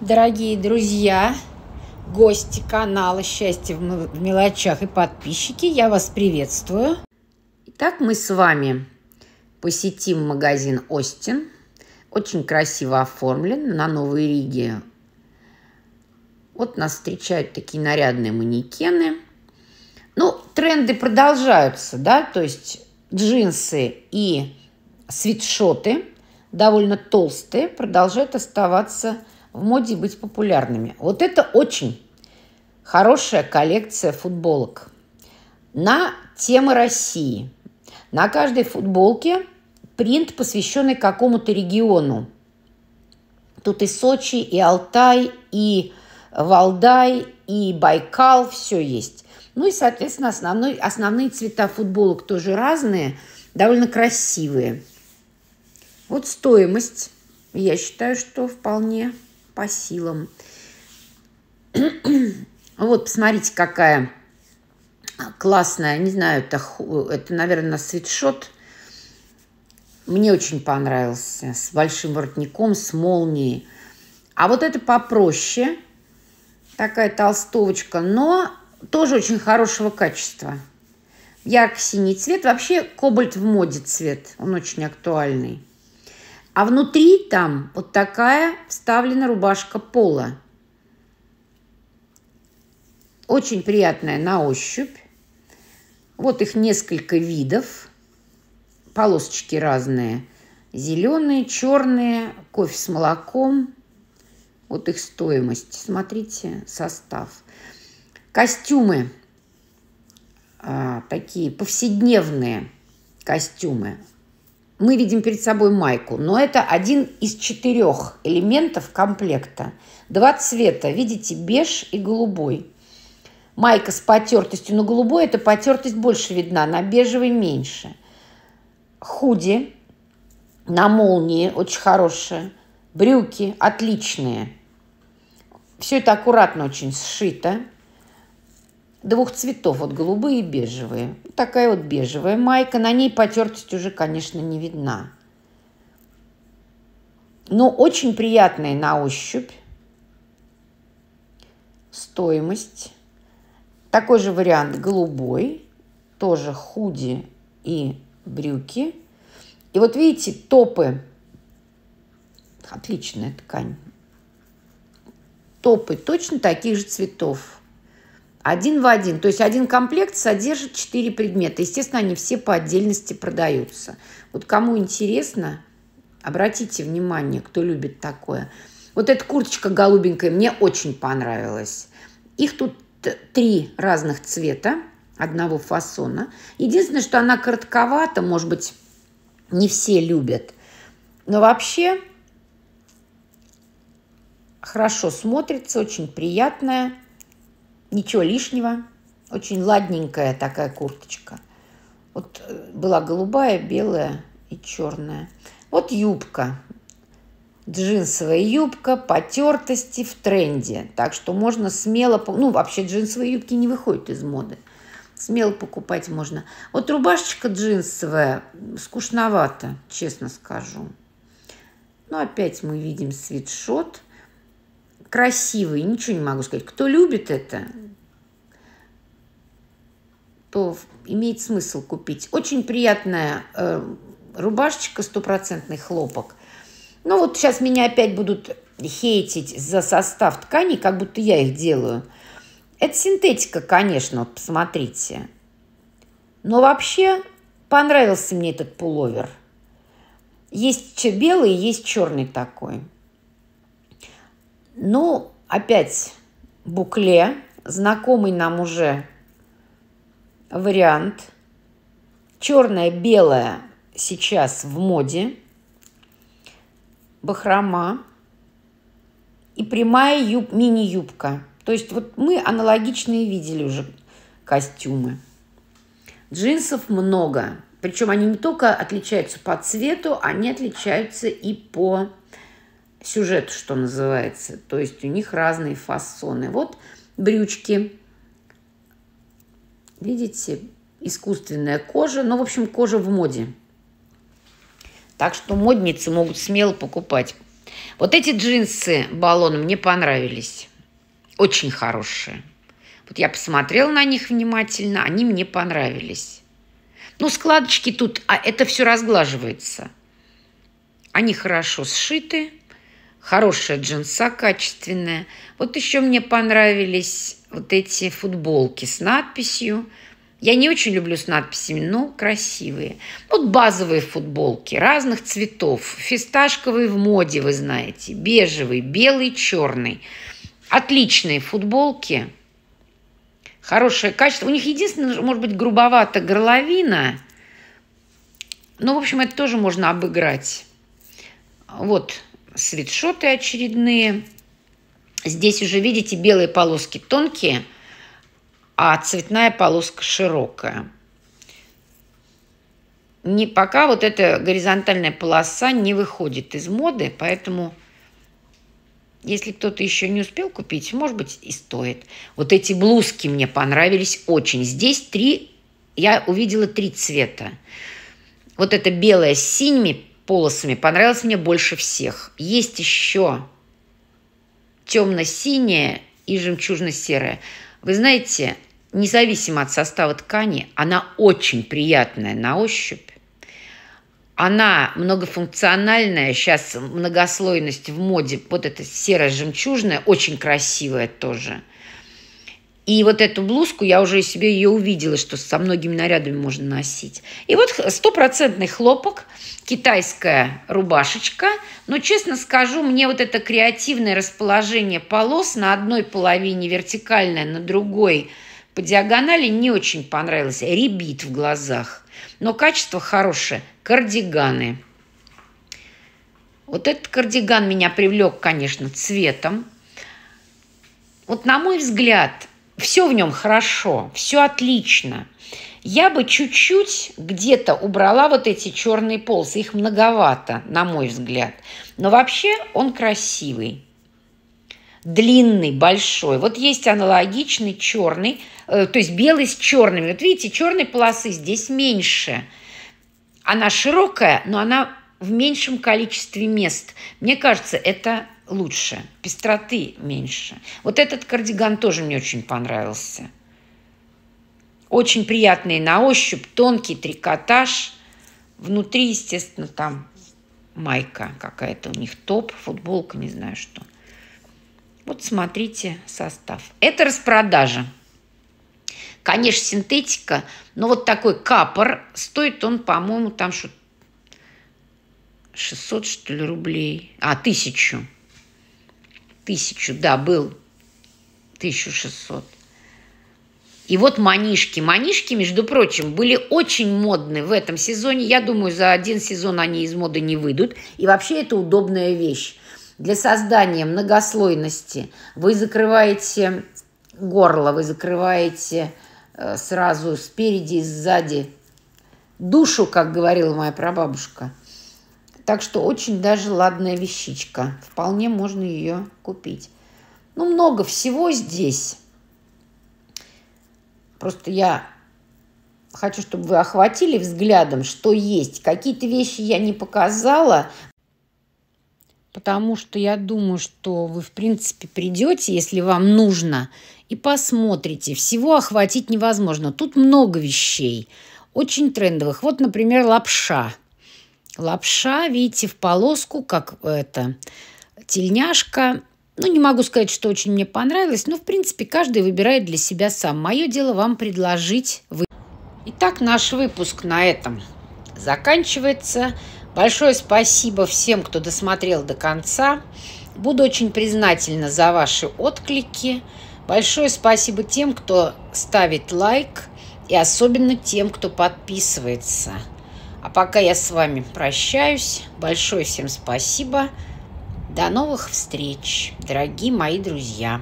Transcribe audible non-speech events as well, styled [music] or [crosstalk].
Дорогие друзья, гости канала «Счастье в мелочах» и подписчики, я вас приветствую. Итак, мы с вами посетим магазин «Остин». Очень красиво оформлен на Новой Риге. Вот нас встречают такие нарядные манекены. Ну, тренды продолжаются, да, то есть джинсы и свитшоты довольно толстые продолжают оставаться в моде быть популярными. Вот это очень хорошая коллекция футболок на темы России. На каждой футболке принт, посвященный какому-то региону. Тут и Сочи, и Алтай, и Валдай, и Байкал, все есть. Ну и, соответственно, основной, основные цвета футболок тоже разные, довольно красивые. Вот стоимость, я считаю, что вполне по силам. [clears throat] Вот, посмотрите, какая классная, не знаю, это, это наверное, свитшот. Мне очень понравился, с большим воротником, с молнией. А вот это попроще, такая толстовочка, но тоже очень хорошего качества. Ярко-синий цвет, вообще кобальт в моде цвет, он очень актуальный. А внутри там вот такая вставлена рубашка пола. Очень приятная на ощупь. Вот их несколько видов. Полосочки разные. Зеленые, черные, кофе с молоком. Вот их стоимость. Смотрите состав. Костюмы. А, такие повседневные костюмы мы видим перед собой майку, но это один из четырех элементов комплекта. Два цвета, видите, беж и голубой. Майка с потертостью, но голубой это потертость больше видна, на бежевый меньше. Худи на молнии очень хорошие. Брюки отличные. Все это аккуратно очень сшито двух цветов, вот голубые и бежевые. Такая вот бежевая майка, на ней потертость уже, конечно, не видна. Но очень приятная на ощупь. Стоимость. Такой же вариант голубой, тоже худи и брюки. И вот видите, топы. Отличная ткань. Топы точно таких же цветов один в один. То есть один комплект содержит четыре предмета. Естественно, они все по отдельности продаются. Вот кому интересно, обратите внимание, кто любит такое. Вот эта курточка голубенькая мне очень понравилась. Их тут три разных цвета одного фасона. Единственное, что она коротковата, может быть, не все любят. Но вообще хорошо смотрится, очень приятная ничего лишнего. Очень ладненькая такая курточка. Вот э, была голубая, белая и черная. Вот юбка. Джинсовая юбка, потертости в тренде. Так что можно смело... Ну, вообще джинсовые юбки не выходят из моды. Смело покупать можно. Вот рубашечка джинсовая скучновато, честно скажу. Но опять мы видим свитшот – красивый, ничего не могу сказать. Кто любит это, то имеет смысл купить. Очень приятная э, рубашечка, стопроцентный хлопок. Ну вот сейчас меня опять будут хейтить за состав тканей, как будто я их делаю. Это синтетика, конечно, вот посмотрите. Но вообще понравился мне этот пуловер. Есть белый, есть черный такой. Ну, опять букле, знакомый нам уже вариант. Черное-белое сейчас в моде. Бахрома и прямая юб, мини-юбка. То есть вот мы аналогичные видели уже костюмы. Джинсов много. Причем они не только отличаются по цвету, они отличаются и по сюжет что называется. То есть у них разные фасоны. Вот брючки. Видите, искусственная кожа. Ну, в общем, кожа в моде. Так что модницы могут смело покупать. Вот эти джинсы баллон мне понравились. Очень хорошие. Вот я посмотрела на них внимательно, они мне понравились. Ну, складочки тут, а это все разглаживается. Они хорошо сшиты, Хорошая джинса, качественная. Вот еще мне понравились вот эти футболки с надписью. Я не очень люблю с надписями, но красивые. Вот базовые футболки разных цветов. Фисташковый в моде, вы знаете. Бежевый, белый, черный. Отличные футболки. Хорошее качество. У них единственное, может быть, грубовато горловина. Но, ну, в общем, это тоже можно обыграть. Вот свитшоты очередные. Здесь уже, видите, белые полоски тонкие, а цветная полоска широкая. Не, пока вот эта горизонтальная полоса не выходит из моды, поэтому если кто-то еще не успел купить, может быть, и стоит. Вот эти блузки мне понравились очень. Здесь три, я увидела три цвета. Вот это белое с синими, полосами понравилась мне больше всех. Есть еще темно-синяя и жемчужно-серая. Вы знаете, независимо от состава ткани, она очень приятная на ощупь. Она многофункциональная, сейчас многослойность в моде, вот эта серо-жемчужная, очень красивая тоже – и вот эту блузку, я уже себе ее увидела, что со многими нарядами можно носить. И вот стопроцентный хлопок, китайская рубашечка. Но, честно скажу, мне вот это креативное расположение полос на одной половине вертикальное, на другой по диагонали не очень понравилось. Ребит в глазах. Но качество хорошее. Кардиганы. Вот этот кардиган меня привлек, конечно, цветом. Вот на мой взгляд – все в нем хорошо, все отлично. Я бы чуть-чуть где-то убрала вот эти черные полосы. Их многовато, на мой взгляд. Но вообще он красивый. Длинный, большой. Вот есть аналогичный черный, э, то есть белый с черными. Вот видите, черные полосы здесь меньше. Она широкая, но она в меньшем количестве мест. Мне кажется, это лучше, пестроты меньше. Вот этот кардиган тоже мне очень понравился. Очень приятный на ощупь, тонкий трикотаж. Внутри, естественно, там майка какая-то у них, топ, футболка, не знаю что. Вот смотрите состав. Это распродажа. Конечно, синтетика, но вот такой капор, стоит он, по-моему, там что 600, что ли, рублей. А, тысячу тысячу, да, был 1600. И вот манишки. Манишки, между прочим, были очень модны в этом сезоне. Я думаю, за один сезон они из моды не выйдут. И вообще это удобная вещь. Для создания многослойности вы закрываете горло, вы закрываете э, сразу спереди и сзади душу, как говорила моя прабабушка – так что очень даже ладная вещичка. Вполне можно ее купить. Ну, много всего здесь. Просто я хочу, чтобы вы охватили взглядом, что есть. Какие-то вещи я не показала, потому что я думаю, что вы, в принципе, придете, если вам нужно, и посмотрите. Всего охватить невозможно. Тут много вещей, очень трендовых. Вот, например, лапша – лапша, видите, в полоску, как это, тельняшка. Ну, не могу сказать, что очень мне понравилось, но, в принципе, каждый выбирает для себя сам. Мое дело вам предложить вы. Итак, наш выпуск на этом заканчивается. Большое спасибо всем, кто досмотрел до конца. Буду очень признательна за ваши отклики. Большое спасибо тем, кто ставит лайк и особенно тем, кто подписывается – пока я с вами прощаюсь, большое всем спасибо. До новых встреч, дорогие мои друзья.